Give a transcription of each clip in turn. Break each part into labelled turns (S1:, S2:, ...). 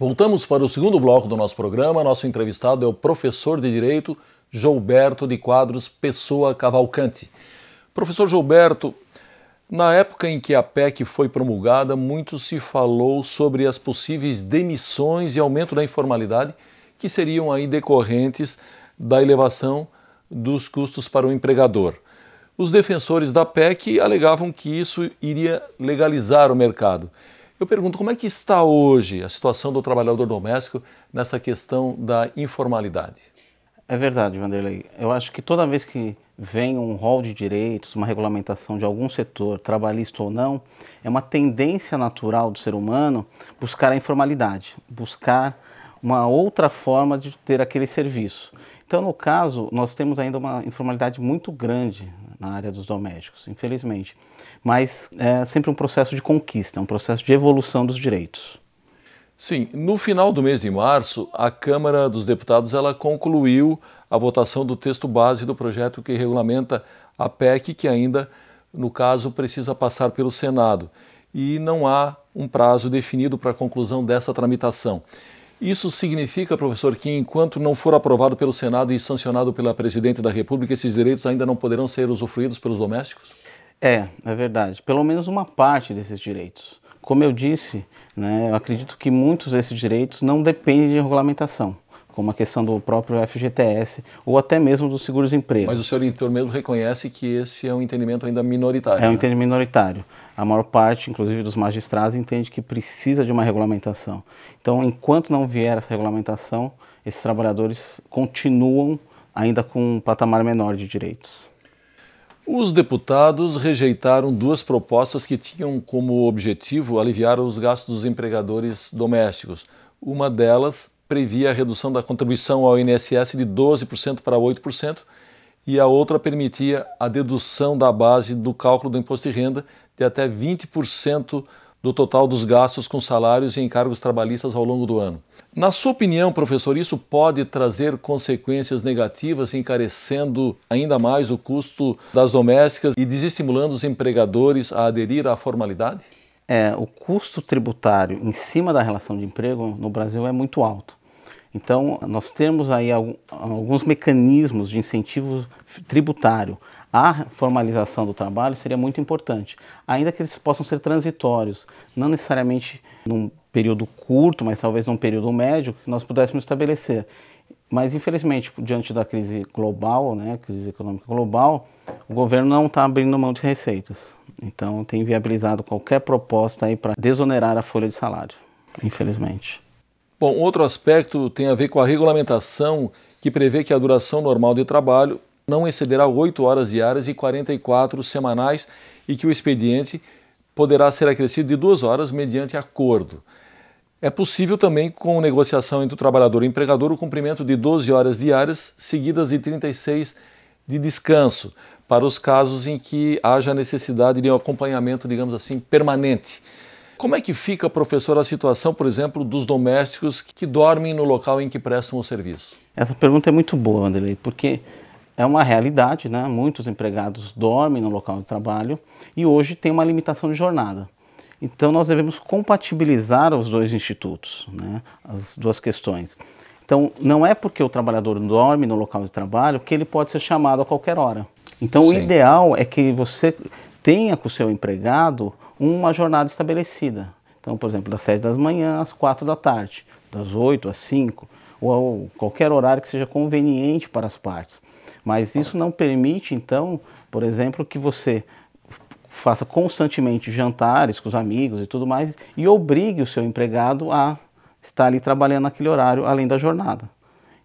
S1: Voltamos para o segundo bloco do nosso programa. Nosso entrevistado é o professor de Direito Gilberto de Quadros Pessoa Cavalcante. Professor Gilberto, na época em que a PEC foi promulgada, muito se falou sobre as possíveis demissões e aumento da informalidade que seriam aí decorrentes da elevação dos custos para o empregador. Os defensores da PEC alegavam que isso iria legalizar o mercado. Eu pergunto como é que está hoje a situação do trabalhador doméstico nessa questão da informalidade. É verdade, Vanderlei. Eu acho que toda vez que vem um rol de direitos, uma
S2: regulamentação de algum setor, trabalhista ou não, é uma tendência natural do ser humano buscar a informalidade, buscar uma outra forma de ter aquele serviço. Então, no caso, nós temos ainda uma informalidade muito grande na área dos domésticos, infelizmente. Mas é sempre um processo de conquista, é um processo de evolução dos
S1: direitos. Sim, no final do mês de março, a Câmara dos Deputados ela concluiu a votação do texto base do projeto que regulamenta a PEC, que ainda, no caso, precisa passar pelo Senado. E não há um prazo definido para a conclusão dessa tramitação. Isso significa, professor, que enquanto não for aprovado pelo Senado e sancionado pela Presidente da República, esses direitos ainda não poderão ser usufruídos pelos domésticos? É, é verdade. Pelo menos uma parte desses direitos. Como eu disse,
S2: né, eu acredito que muitos desses direitos não dependem de regulamentação como a questão do próprio FGTS ou até mesmo dos seguros-emprego. Mas o
S1: senhor editor mesmo reconhece que esse é um entendimento ainda minoritário. É um né?
S2: entendimento minoritário. A maior parte, inclusive dos magistrados, entende que precisa de uma regulamentação. Então, enquanto não vier essa regulamentação, esses trabalhadores continuam ainda com um patamar menor de direitos.
S1: Os deputados rejeitaram duas propostas que tinham como objetivo aliviar os gastos dos empregadores domésticos. Uma delas previa a redução da contribuição ao INSS de 12% para 8%, e a outra permitia a dedução da base do cálculo do imposto de renda de até 20% do total dos gastos com salários e encargos trabalhistas ao longo do ano. Na sua opinião, professor, isso pode trazer consequências negativas, encarecendo ainda mais o custo das domésticas e desestimulando os empregadores a aderir à formalidade? É, o custo tributário
S2: em cima da relação de emprego no Brasil é muito alto. Então, nós temos aí alguns mecanismos de incentivo tributário. A formalização do trabalho seria muito importante, ainda que eles possam ser transitórios, não necessariamente num período curto, mas talvez num período médio que nós pudéssemos estabelecer. Mas, infelizmente, diante da crise global, né, crise econômica global, o governo não está abrindo mão de receitas. Então, tem viabilizado qualquer proposta aí para desonerar a folha de salário, infelizmente.
S1: Bom, outro aspecto tem a ver com a regulamentação que prevê que a duração normal de trabalho não excederá 8 horas diárias e 44 semanais e que o expediente poderá ser acrescido de 2 horas mediante acordo. É possível também, com negociação entre o trabalhador e o empregador, o cumprimento de 12 horas diárias, seguidas de 36 de descanso, para os casos em que haja necessidade de um acompanhamento, digamos assim, permanente. Como é que fica, professor, a situação, por exemplo, dos domésticos que dormem no local em que prestam o serviço?
S2: Essa pergunta é muito boa, Anderlei, porque é uma realidade, né? Muitos empregados dormem no local de trabalho e hoje tem uma limitação de jornada. Então nós devemos compatibilizar os dois institutos, né? As duas questões. Então não é porque o trabalhador dorme no local de trabalho que ele pode ser chamado a qualquer hora. Então Sim. o ideal é que você tenha com o seu empregado uma jornada estabelecida. Então, por exemplo, das 7 da manhã às 4 da tarde, das 8 às 5, ou qualquer horário que seja conveniente para as partes. Mas isso não permite, então, por exemplo, que você faça constantemente jantares com os amigos e tudo mais e obrigue o seu empregado a estar ali trabalhando naquele horário além da jornada.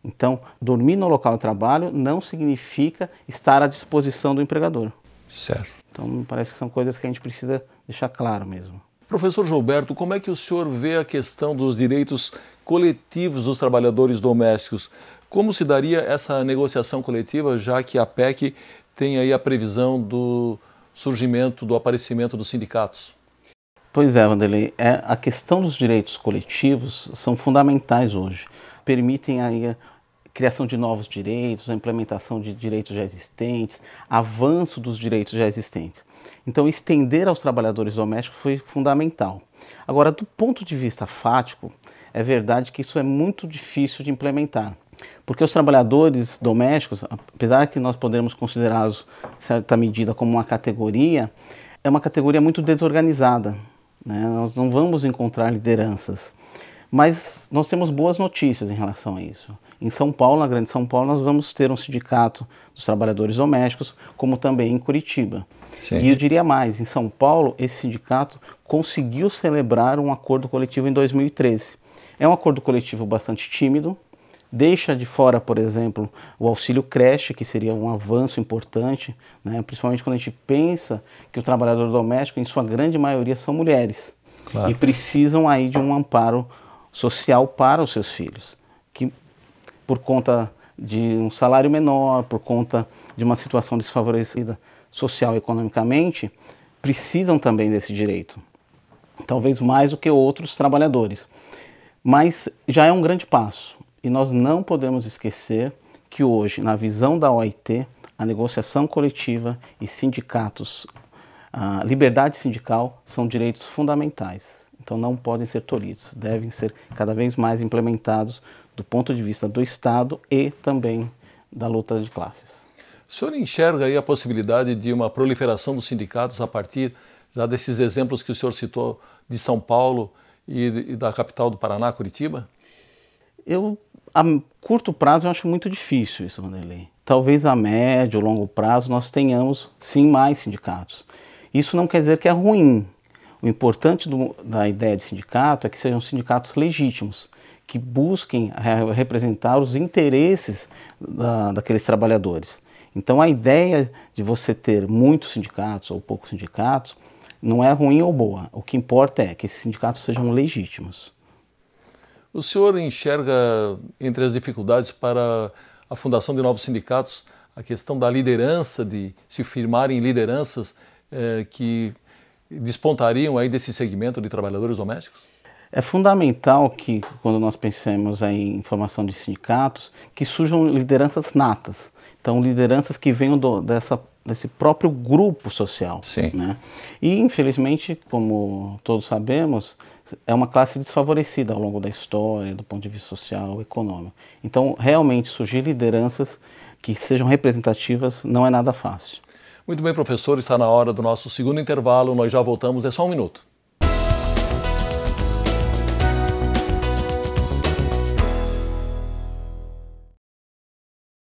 S2: Então, dormir no local de trabalho não significa estar à disposição do empregador. Certo. Então, me parece que são coisas que a gente precisa deixar claro mesmo.
S1: Professor Gilberto, como é que o senhor vê a questão dos direitos coletivos dos trabalhadores domésticos? Como se daria essa negociação coletiva, já que a PEC tem aí a previsão do surgimento, do aparecimento dos sindicatos?
S2: Pois é, Vanderlei. É, a questão dos direitos coletivos são fundamentais hoje. Permitem aí criação de novos direitos, a implementação de direitos já existentes, avanço dos direitos já existentes. Então, estender aos trabalhadores domésticos foi fundamental. Agora, do ponto de vista fático, é verdade que isso é muito difícil de implementar. Porque os trabalhadores domésticos, apesar que nós podemos considerá-los, em certa medida, como uma categoria, é uma categoria muito desorganizada. Né? Nós não vamos encontrar lideranças. Mas nós temos boas notícias em relação a isso. Em São Paulo, na Grande São Paulo, nós vamos ter um sindicato dos trabalhadores domésticos, como também em Curitiba. Sim. E eu diria mais, em São Paulo, esse sindicato conseguiu celebrar um acordo coletivo em 2013. É um acordo coletivo bastante tímido, deixa de fora, por exemplo, o auxílio creche, que seria um avanço importante, né? principalmente quando a gente pensa que o trabalhador doméstico, em sua grande maioria, são mulheres claro. e precisam aí de um amparo social para os seus filhos por conta de um salário menor, por conta de uma situação desfavorecida social e economicamente, precisam também desse direito. Talvez mais do que outros trabalhadores. Mas já é um grande passo e nós não podemos esquecer que hoje, na visão da OIT, a negociação coletiva e sindicatos, a liberdade sindical são direitos fundamentais. Então não podem ser tolhidos, devem ser cada vez mais implementados do ponto de vista do Estado e também da luta de classes.
S1: O senhor enxerga aí a possibilidade de uma proliferação dos sindicatos a partir já desses exemplos que o senhor citou de São Paulo e, e da capital do Paraná, Curitiba?
S2: Eu, a curto prazo, eu acho muito difícil isso, Vanderlei. Talvez a médio, longo prazo, nós tenhamos sim mais sindicatos. Isso não quer dizer que é ruim. O importante do, da ideia de sindicato é que sejam sindicatos legítimos, que busquem é, representar os interesses da, daqueles trabalhadores. Então, a ideia de você ter muitos sindicatos ou poucos sindicatos não é ruim ou boa. O que importa é que esses sindicatos sejam legítimos.
S1: O senhor enxerga entre as dificuldades para a fundação de novos sindicatos a questão da liderança, de se firmarem lideranças eh, que despontariam aí desse segmento de trabalhadores domésticos?
S2: É fundamental que, quando nós pensemos em formação de sindicatos, que surjam lideranças natas. Então, lideranças que venham do, dessa, desse próprio grupo social. Sim. Né? E, infelizmente, como todos sabemos, é uma classe desfavorecida ao longo da história, do ponto de vista social, econômico. Então, realmente, surgir lideranças que sejam representativas não é nada fácil.
S1: Muito bem, professor, está na hora do nosso segundo intervalo. Nós já voltamos, é só um minuto.